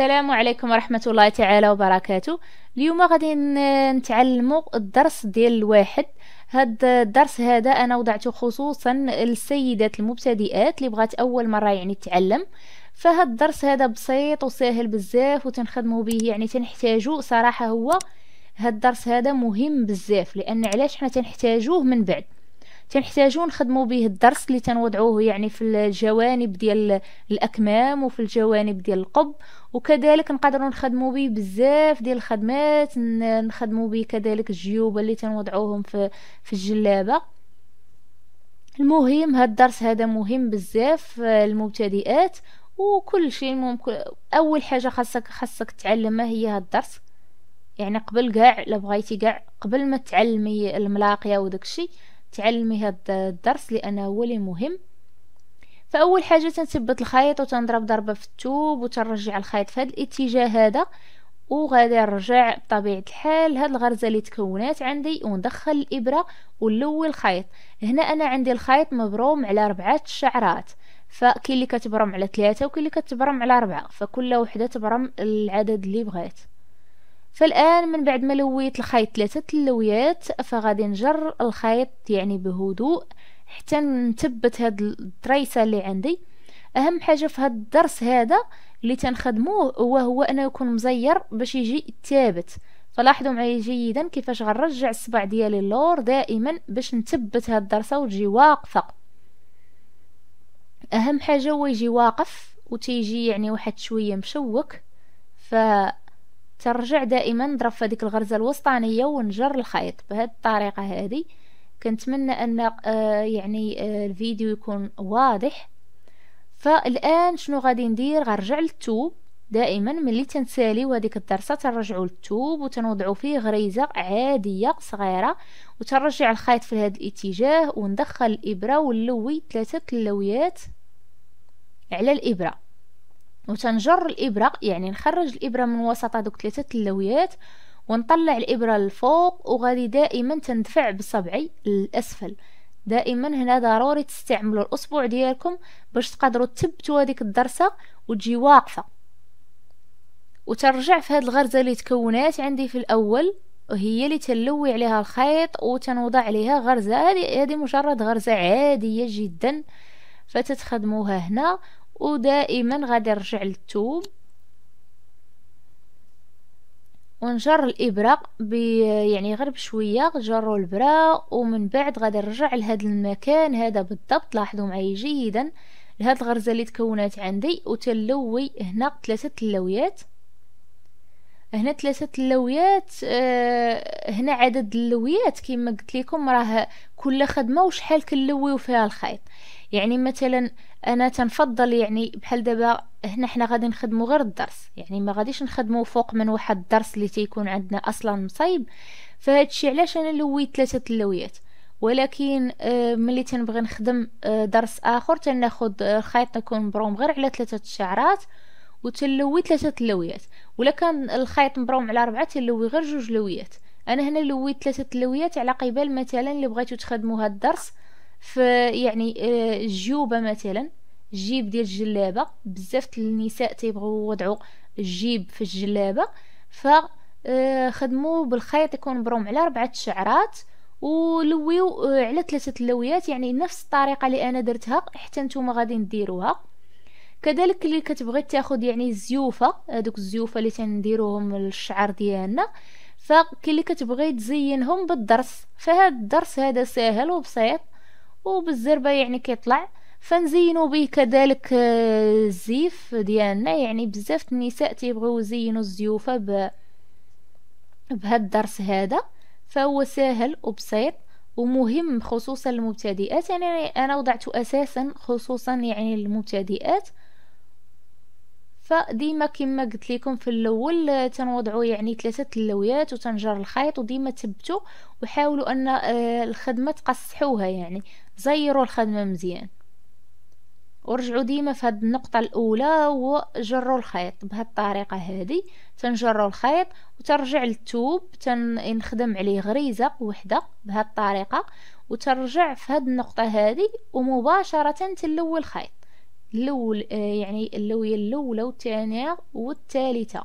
السلام عليكم ورحمة الله تعالى وبركاته اليوم غادي نتعلموا الدرس ديال الواحد هاد الدرس هذا انا وضعته خصوصا للسيدات المبتدئات اللي بغات اول مرة يعني تتعلم فهاد الدرس هذا بسيط وسهل بزاف وتنخدموا به يعني تنحتاجو صراحة هو هاد الدرس هذا مهم بزاف لان علاش حنا تنحتاجوه من بعد تنحتاجو نخدمو به الدرس اللي تنوضعوه يعني في الجوانب ديال الاكمام وفي الجوانب ديال القب وكذلك نقدروا نخدمو به بزاف ديال الخدمات نخدمو به كذلك الجيوب اللي تنوضعوهم في في الجلابه المهم هاد الدرس هذا مهم بزاف المبتدئات آه، وكل شيء ممكن اول حاجه خاصك خاصك تعلمها هي هاد الدرس يعني قبل كاع لبغيتي بغيتي كاع قبل ما تعلمي الملاقيه وداكشي تعلمي هاد الدرس لانه هو اللي مهم فاول حاجه تنثبت الخيط وتنضرب ضربه في الثوب وتنرجع الخيط في هذا الاتجاه هذا وغادي نرجع بطبيعه الحال هاد الغرزه اللي تكونات عندي وندخل الابره ونلوي الخيط هنا انا عندي الخيط مبروم على ربعه الشعرات فكاين اللي كتبرم على ثلاثة وكل اللي كتبرم على ربعة فكل وحده تبرم العدد اللي بغات فالان من بعد ما لويت الخيط ثلاثه اللويات فغادي نجر الخيط يعني بهدوء حتى نثبت هاد التريسه اللي عندي اهم حاجه في هاد الدرس هذا اللي تنخدموه هو هو انه يكون مزير باش يجي ثابت فلاحظوا معايا جيدا كيفاش غنرجع الصبع ديالي اللور دائما باش نثبت هاد الدرسه وتجي واقفه اهم حاجه هو يجي واقف وتيجي يعني واحد شويه مشوك ف ترجع دائما نضرب في هذيك الغرزه الوسطانيه ونجر الخيط بهذه الطريقه هذه كنتمنى ان آه، يعني آه، الفيديو يكون واضح فالان شنو غادي ندير غنرجع للتوب دائما ملي تنساليو هذيك الدرسه تنرجعوا للتوب وتنوضعوا فيه غريزه عاديه صغيره وترجع الخيط في هذا الاتجاه وندخل الابره ونلوي ثلاثه اللويات على الابره وتنجر الابره يعني نخرج الابره من وسط هذوك ثلاثه اللويات ونطلع الابره للفوق وغادي دائما تندفع بصبعي للاسفل دائما هنا ضروري تستعملوا الاصبع ديالكم باش تقدروا تثبتوا هذيك الدرسه وتجي واقفه وترجع في هاد الغرزه اللي تكونات عندي في الاول وهي اللي تلوي عليها الخيط وتنوضع عليها غرزه هذه هذه مجرد غرزه عاديه جدا فتتخدموها هنا ودائما غادي نرجع للثوب ونجر الابره يعني غير بشويه جروا البره ومن بعد غادي نرجع لهذا المكان هذا بالضبط لاحظوا معايا جيدا لهاد الغرزه اللي تكونات عندي وتلوي هنا ثلاثه اللويات هنا ثلاثه اللويات آه هنا عدد اللويات كما قلت لكم راه كل خدمه وشحال كنلويو فيها الخيط يعني مثلا انا تنفضل يعني بحال دابا هنا حنا غادي نخدمو غير الدرس يعني ما غاديش نخدمو فوق من واحد الدرس اللي تيكون عندنا اصلا مصايب فهادشي علاش انا لويت ثلاثه اللويات ولكن آه، ملي تنبغي نخدم آه، درس اخر تناخد آه، الخيط تكون بروم غير على ثلاثه الشعرات وتلوي ثلاثه اللويات ولا كان الخيط مبروم على اربعه تلوي غير جوج لويات انا هنا لويت ثلاثه اللويات على قبال مثلا اللي بغيتو تخدموا هاد الدرس فيعني الجيوبه آه، مثلا الجيب ديال الجلابه بزاف النساء تيبغوا يوضعوا الجيب في الجلابه ف آه، خدموا بالخيط يكون بروم على ربعة شعرات ولويو آه، على ثلاثة اللويات يعني نفس الطريقة اللي أنا درتها حتى نتوما غادي ديروها كذلك اللي كتبغي تاخد يعني الزيوفة هذوك الزيوفة اللي تنديروهم للشعر ديالنا فكي اللي كتبغي تزينهم بالدرس فهاد الدرس هذا ساهل وبسيط وبالزربة يعني كيطلع فنزينو به كذلك آه، الزيف ديالنا يعني بزاف النساء تيبغيو يزينو الزيوفة ب بهاد الدرس هذا فهو سهل وبسيط ومهم خصوصا للمبتدئات يعني انا وضعته اساسا خصوصا يعني للمبتدئات فديما كما قلت لكم في الاول آه، تنوضعوا يعني ثلاثه اللويات وتنجر الخيط وديما تبتوا وحاولوا ان آه، الخدمه تقصحوها يعني زيروا الخدمة مزيان ورجعوا ديما في هاد النقطة الأولى وجروا الخيط بهاد الطريقة هادي تنجروا الخيط وترجع للتوب تنخدم عليه غريزة وحدة بهاد الطريقة وترجع في هاد النقطة هادي ومباشرة تلوي الخيط الاول آه، يعني اللويه الاولى والثانيه والثالثه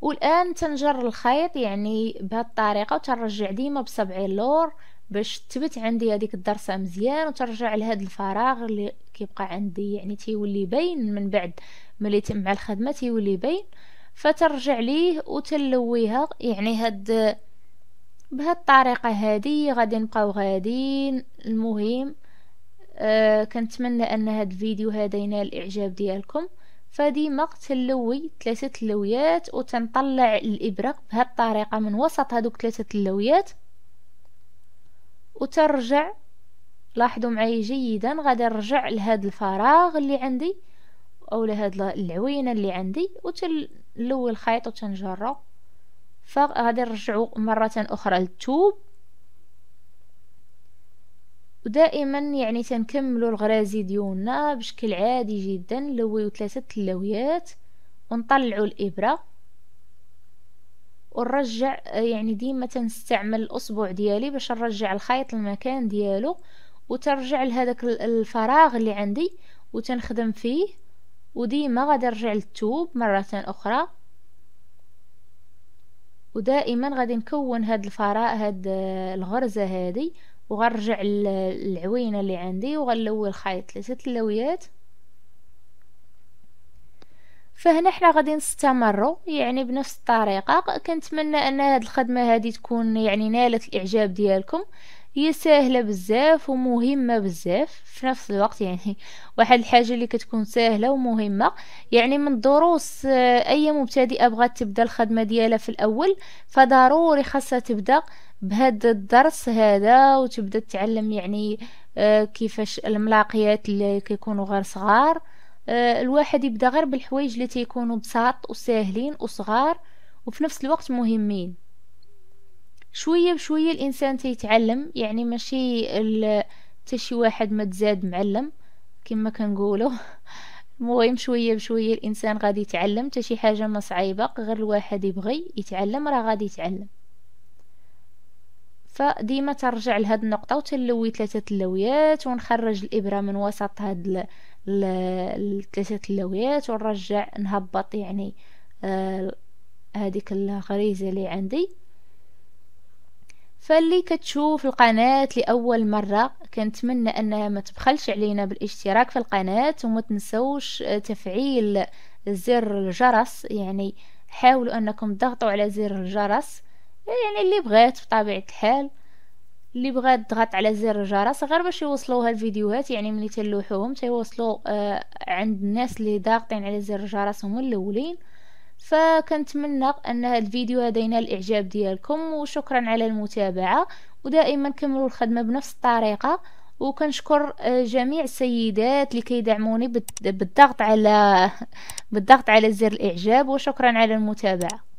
والان تنجر الخيط يعني بهاد الطريقه وتنرجع ديما بسبع لور باش تثبت عندي هذيك الدرسه مزيان وترجع لهذا الفراغ اللي كيبقى عندي يعني تيولي باين من بعد ملي مع الخدمه تيولي باين فترجع ليه وتلويها يعني هاد بهاد الطريقه هادي غادي نبقاو غاديين المهم أه كنتمنى ان هاد الفيديو هذا ينال الاعجاب ديالكم فديما تلوي ثلاثه اللويات وتنطلع الابره بهاد الطريقه من وسط هادوك ثلاثه اللويات وترجع لاحظوا معي جيدا غادي نرجع لهاد الفراغ اللي عندي او لهاد العوينه اللي عندي وتلوي الخيط وتنجرو فغادي نرجعو مره اخرى للتوب ودائما يعني تنكملو الغرازي ديالنا بشكل عادي جدا نلويو ثلاثه اللويات ونطلعوا الابره ونرجع آه، يعني ديما تنستعمل الاصبع ديالي باش نرجع الخيط للمكان ديالو وترجع لهذاك الفراغ اللي عندي وتنخدم فيه وديما غادي نرجع للتوب مره اخرى ودائما غادي نكون هاد الفراغ هاد آه، الغرزه هذه وغنرجع للعوينه اللي عندي وغنلوي الخيط ثلاثه لويات فهنا حنا غادي نستمروا يعني بنفس الطريقه كنتمنى ان هاد الخدمه هادي تكون يعني نالت الاعجاب ديالكم هي سهله بزاف ومهمه بزاف في نفس الوقت يعني واحد الحاجه اللي كتكون سهله ومهمه يعني من دروس اي مبتدئه بغات تبدا الخدمه ديالها في الاول فضروري خاصها تبدا بهذا الدرس هذا وتبدا تتعلم يعني آه، كيفاش الملاقيات اللي كيكونوا غير صغار آه، الواحد يبدا غير بالحوايج اللي تيكونوا بساط وساهلين وصغار وفي نفس الوقت مهمين شويه بشويه الانسان تيتعلم يعني ماشي حتى شي واحد ما تزاد معلم كما كنقولوا المهم شويه بشويه الانسان غادي يتعلم حتى شي حاجه ما صعيبه غير الواحد يبغي يتعلم راه غادي يتعلم فديما ترجع لهاد النقطه وتلوي ثلاثه اللويات ونخرج الابره من وسط هاد لثلاثه اللويات ونرجع نهبط يعني آه، هذيك الغريزه اللي عندي فاللي كتشوف القناة لأول مرة كنتمنى أنها ما تبخلش علينا بالاشتراك في القناة وما تنسوش آه، تفعيل زر الجرس يعني حاولوا أنكم تضغطوا على زر الجرس يعني اللي بغات بطبيعة الحال اللي بغا يضغط على زر الجرس غير باش يوصلوا هالفيديوهات يعني ملي تلوحوهم تيوصلوا آه عند الناس اللي ضاغطين على زر الجرس هما الاولين فكنتمنى ان الفيديو هذا ينال الاعجاب ديالكم وشكرا على المتابعه ودائما كملوا الخدمه بنفس الطريقه وكنشكر آه، جميع السيدات اللي كيدعموني بالضغط على بالضغط على زر الاعجاب وشكرا على المتابعه